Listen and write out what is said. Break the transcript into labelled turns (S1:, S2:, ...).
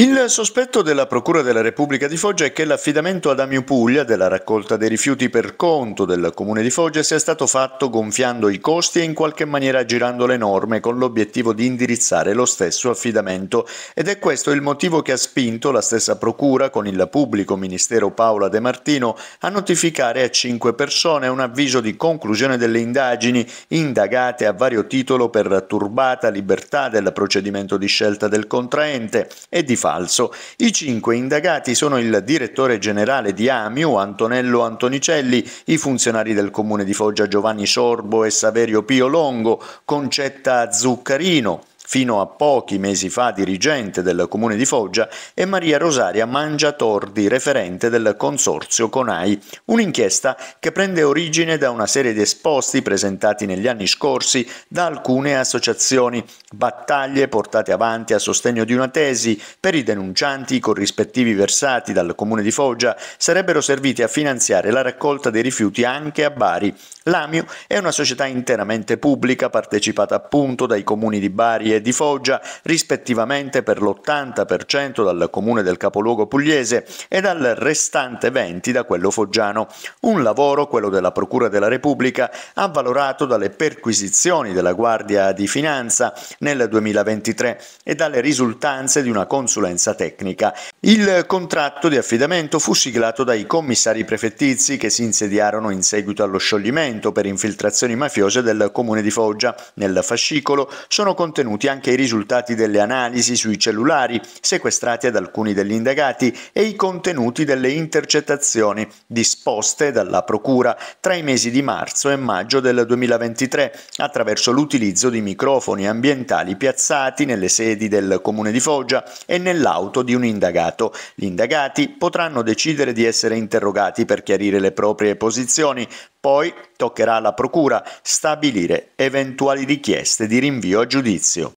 S1: İl Il sospetto della Procura della Repubblica di Foggia è che l'affidamento ad Amio Puglia della raccolta dei rifiuti per conto del Comune di Foggia sia stato fatto gonfiando i costi e in qualche maniera girando le norme con l'obiettivo di indirizzare lo stesso affidamento ed è questo il motivo che ha spinto la stessa Procura con il pubblico ministero Paola De Martino a notificare a cinque persone un avviso di conclusione delle indagini indagate a vario titolo per turbata libertà del procedimento di scelta del contraente e di falso falso. I cinque indagati sono il direttore generale di Amiu, Antonello Antonicelli, i funzionari del comune di Foggia Giovanni Sorbo e Saverio Pio Longo, Concetta Zuccarino, fino a pochi mesi fa dirigente del comune di Foggia, e Maria Rosaria Mangiatordi, referente del consorzio Conai. Un'inchiesta che prende origine da una serie di esposti presentati negli anni scorsi da alcune associazioni, battaglie portate avanti a sostegno di una tesi per i denuncianti i corrispettivi versati dal comune di Foggia sarebbero serviti a finanziare la raccolta dei rifiuti anche a Bari. L'AMIU è una società interamente pubblica partecipata appunto dai comuni di Bari e di Foggia, rispettivamente per l'80% dal comune del capoluogo pugliese e dal restante 20% da quello foggiano. Un lavoro, quello della Procura della Repubblica, avvalorato dalle perquisizioni della Guardia di Finanza nel 2023 e dalle risultanze di una consulenza tecnica. Il contratto di affidamento fu siglato dai commissari prefettizi che si insediarono in seguito allo scioglimento per infiltrazioni mafiose del comune di Foggia. Nel fascicolo sono contenuti anche i risultati delle analisi sui cellulari sequestrati ad alcuni degli indagati e i contenuti delle intercettazioni disposte dalla Procura tra i mesi di marzo e maggio del 2023 attraverso l'utilizzo di microfoni ambientali piazzati nelle sedi del Comune di Foggia e nell'auto di un indagato. Gli indagati potranno decidere di essere interrogati per chiarire le proprie posizioni, poi toccherà alla Procura stabilire eventuali richieste di rinvio a giudizio.